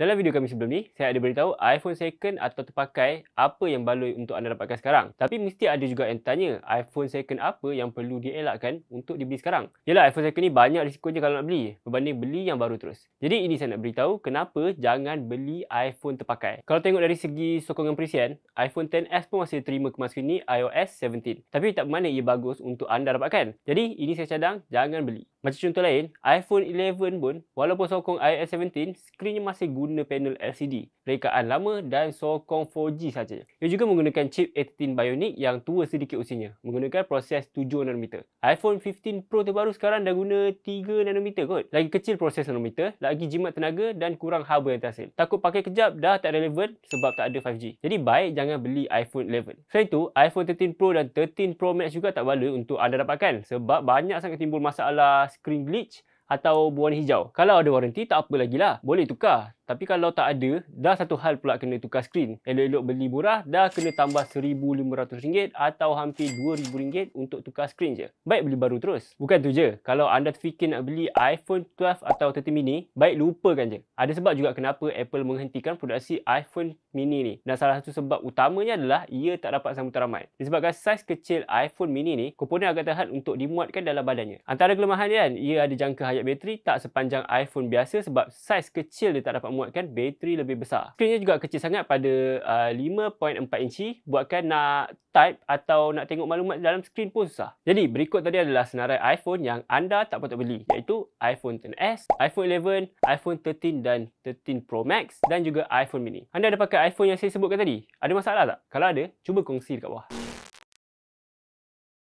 Dalam video kami sebelum ni, saya ada beritahu iPhone second atau terpakai apa yang baloi untuk anda dapatkan sekarang. Tapi mesti ada juga yang tanya iPhone second apa yang perlu dielakkan untuk dibeli sekarang. Yalah iPhone second ni banyak risikonya kalau nak beli berbanding beli yang baru terus. Jadi ini saya nak beritahu kenapa jangan beli iPhone terpakai. Kalau tengok dari segi sokongan perisian, iPhone XS pun masih terima kemas kini iOS 17. Tapi tak bermakna ia bagus untuk anda dapatkan. Jadi ini saya cadang jangan beli. Macam contoh lain, iPhone 11 pun walaupun sokong iOS 17, skrinnya masih guna guna panel LCD, rekaan lama dan sokong 4G saja. Ia juga menggunakan chip 18 Bionic yang tua sedikit usianya menggunakan proses 7 nanometer. iPhone 15 Pro terbaru sekarang dah guna 3 nanometer kot. Lagi kecil proses nanometer, lagi jimat tenaga dan kurang haba yang terhasil. Takut pakai kejap dah tak relevan sebab tak ada 5G. Jadi baik jangan beli iPhone 11. Selain itu, iPhone 13 Pro dan 13 Pro Max juga tak bala untuk anda dapatkan sebab banyak sangat timbul masalah screen glitch atau buah hijau. Kalau ada waranti, tak apa lagi lah. Boleh tukar. Tapi kalau tak ada, dah satu hal pula kena tukar skrin. Elok-elok beli murah, dah kena tambah RM1,500 atau hampir RM2,000 untuk tukar skrin je. Baik beli baru terus. Bukan tu je, kalau anda terfikir nak beli iPhone 12 atau 13 mini, baik lupakan je. Ada sebab juga kenapa Apple menghentikan produksi iPhone mini ni. Dan salah satu sebab utamanya adalah ia tak dapat sambutan ramai. Disebabkan saiz kecil iPhone mini ni, komponen agak tahan untuk dimuatkan dalam badannya. Antara kelemahan dia kan, ia ada jangka hayat bateri tak sepanjang iPhone biasa sebab saiz kecil dia tak dapat muat memuatkan bateri lebih besar. Skrinnya juga kecil sangat pada uh, 5.4 inci buatkan nak type atau nak tengok maklumat dalam skrin pun susah. Jadi berikut tadi adalah senarai iPhone yang anda tak patut beli iaitu iPhone XS, iPhone 11, iPhone 13 dan 13 Pro Max dan juga iPhone mini. Anda ada pakai iPhone yang saya sebutkan tadi? Ada masalah tak? Kalau ada, cuba kongsi dekat bawah.